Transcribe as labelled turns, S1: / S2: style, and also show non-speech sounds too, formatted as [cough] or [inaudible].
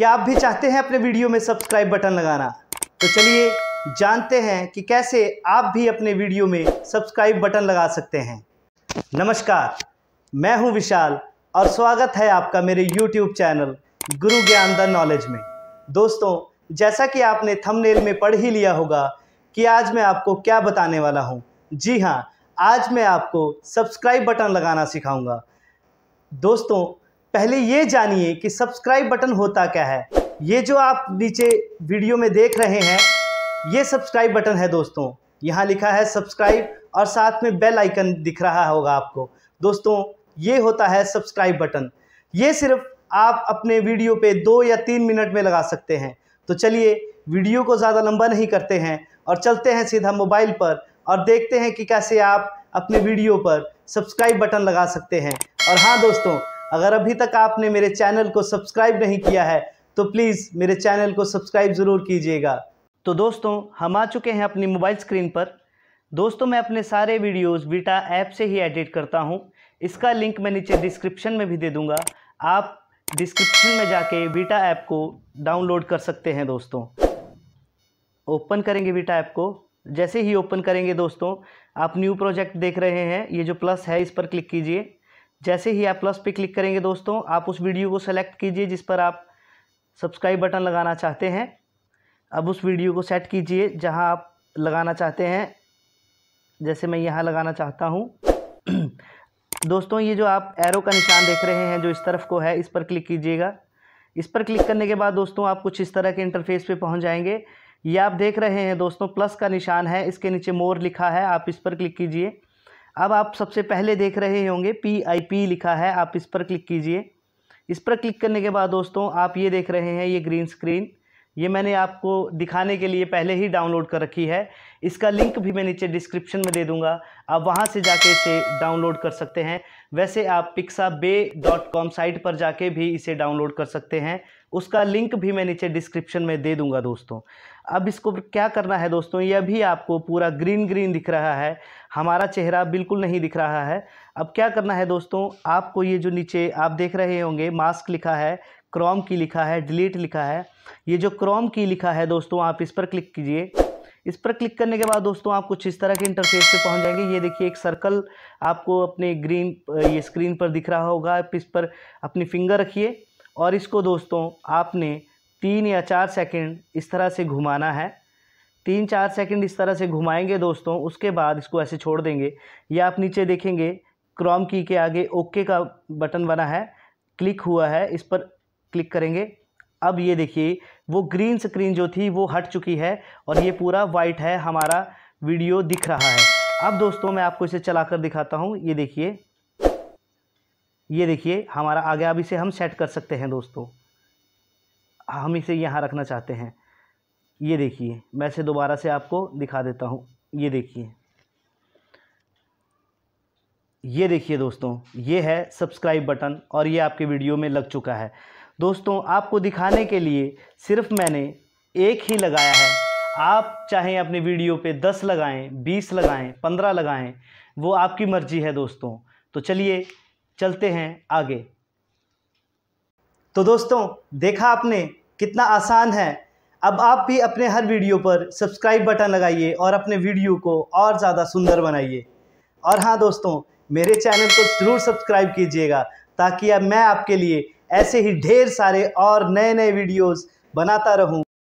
S1: क्या आप भी चाहते हैं अपने वीडियो में सब्सक्राइब बटन लगाना तो चलिए जानते हैं कि कैसे आप भी अपने वीडियो में सब्सक्राइब बटन लगा सकते हैं नमस्कार मैं हूं विशाल और स्वागत है आपका मेरे YouTube चैनल गुरु ज्ञान द नॉलेज में दोस्तों जैसा कि आपने थंबनेल में पढ़ ही लिया होगा कि आज मैं आपको क्या बताने वाला हूं जी हाँ आज मैं आपको सब्सक्राइब बटन लगाना सिखाऊंगा दोस्तों पहले ये जानिए कि सब्सक्राइब बटन होता क्या है ये जो आप नीचे वीडियो में देख रहे हैं ये सब्सक्राइब बटन है दोस्तों यहाँ लिखा है सब्सक्राइब और साथ में बेल आइकन दिख रहा होगा आपको दोस्तों ये होता है सब्सक्राइब बटन ये सिर्फ आप अपने वीडियो पे दो या तीन मिनट में लगा सकते हैं तो चलिए वीडियो को ज़्यादा लंबा नहीं करते हैं और चलते हैं सीधा मोबाइल पर और देखते हैं कि कैसे आप अपने वीडियो पर सब्सक्राइब बटन लगा सकते हैं और हाँ दोस्तों अगर अभी तक आपने मेरे चैनल को सब्सक्राइब नहीं किया है तो प्लीज़ मेरे चैनल को सब्सक्राइब ज़रूर कीजिएगा तो दोस्तों हम आ चुके हैं अपनी मोबाइल स्क्रीन पर दोस्तों मैं अपने सारे वीडियोस बीटा ऐप से ही एडिट करता हूं इसका लिंक मैं नीचे डिस्क्रिप्शन में भी दे दूंगा आप डिस्क्रिप्शन में जाके बीटा ऐप को डाउनलोड कर सकते हैं दोस्तों ओपन करेंगे बीटा ऐप को जैसे ही ओपन करेंगे दोस्तों आप न्यू प्रोजेक्ट देख रहे हैं ये जो प्लस है इस पर क्लिक कीजिए जैसे ही आप प्लस पे क्लिक करेंगे दोस्तों आप उस वीडियो को सेलेक्ट कीजिए जिस पर आप सब्सक्राइब बटन लगाना चाहते हैं अब उस वीडियो को सेट कीजिए जहां आप लगाना चाहते हैं जैसे मैं यहां लगाना चाहता हूं [clears throat] दोस्तों ये जो आप एरो का निशान देख रहे हैं जो इस तरफ को है इस पर क्लिक कीजिएगा इस पर क्लिक करने के बाद दोस्तों आप कुछ इस तरह के इंटरफेस पर पहुँच जाएँगे ये आप देख रहे हैं दोस्तों प्लस का निशान है इसके नीचे मोर लिखा है आप इस पर क्लिक कीजिए अब आप सबसे पहले देख रहे होंगे पी आई पी लिखा है आप इस पर क्लिक कीजिए इस पर क्लिक करने के बाद दोस्तों आप ये देख रहे हैं ये ग्रीन स्क्रीन ये मैंने आपको दिखाने के लिए पहले ही डाउनलोड कर रखी है इसका लिंक भी मैं नीचे डिस्क्रिप्शन में दे दूंगा आप वहां से जाके इसे डाउनलोड कर सकते हैं वैसे आप बे डॉट कॉम साइट पर जाके भी इसे डाउनलोड कर सकते हैं उसका लिंक भी मैं नीचे डिस्क्रिप्शन में दे दूंगा दोस्तों अब इसको क्या करना है दोस्तों यह भी आपको पूरा ग्रीन ग्रीन दिख रहा है हमारा चेहरा बिल्कुल नहीं दिख रहा है अब क्या करना है दोस्तों आपको ये जो नीचे आप देख रहे होंगे मास्क लिखा है क्रोम की लिखा है डिलीट लिखा है ये जो क्रॉम की लिखा है दोस्तों आप इस पर क्लिक कीजिए इस पर क्लिक करने के बाद दोस्तों आप कुछ इस तरह के इंटरफेस पे पहुंच जाएंगे ये देखिए एक सर्कल आपको अपने ग्रीन ये स्क्रीन पर दिख रहा होगा इस पर अपनी फिंगर रखिए और इसको दोस्तों आपने तीन या चार सेकंड इस तरह से घुमाना है तीन चार सेकंड इस तरह से घुमाएंगे दोस्तों उसके बाद इसको ऐसे छोड़ देंगे या आप नीचे देखेंगे क्रोम की के आगे ओके का बटन बना है क्लिक हुआ है इस पर क्लिक करेंगे अब ये देखिए वो ग्रीन स्क्रीन जो थी वो हट चुकी है और ये पूरा वाइट है हमारा वीडियो दिख रहा है अब दोस्तों मैं आपको इसे चलाकर दिखाता हूँ ये देखिए ये देखिए हमारा आ गया अब इसे हम सेट कर सकते हैं दोस्तों हम इसे यहाँ रखना चाहते हैं ये देखिए मैं इसे दोबारा से आपको दिखा देता हूँ ये देखिए ये देखिए दोस्तों ये है सब्सक्राइब बटन और ये आपके वीडियो में लग चुका है दोस्तों आपको दिखाने के लिए सिर्फ मैंने एक ही लगाया है आप चाहें अपने वीडियो पे दस लगाएं बीस लगाएं पंद्रह लगाएं वो आपकी मर्ज़ी है दोस्तों तो चलिए चलते हैं आगे तो दोस्तों देखा आपने कितना आसान है अब आप भी अपने हर वीडियो पर सब्सक्राइब बटन लगाइए और अपने वीडियो को और ज़्यादा सुंदर बनाइए और हाँ दोस्तों मेरे चैनल को ज़रूर सब्सक्राइब कीजिएगा ताकि अब मैं आपके लिए ऐसे ही ढेर सारे और नए नए वीडियोस बनाता रहूं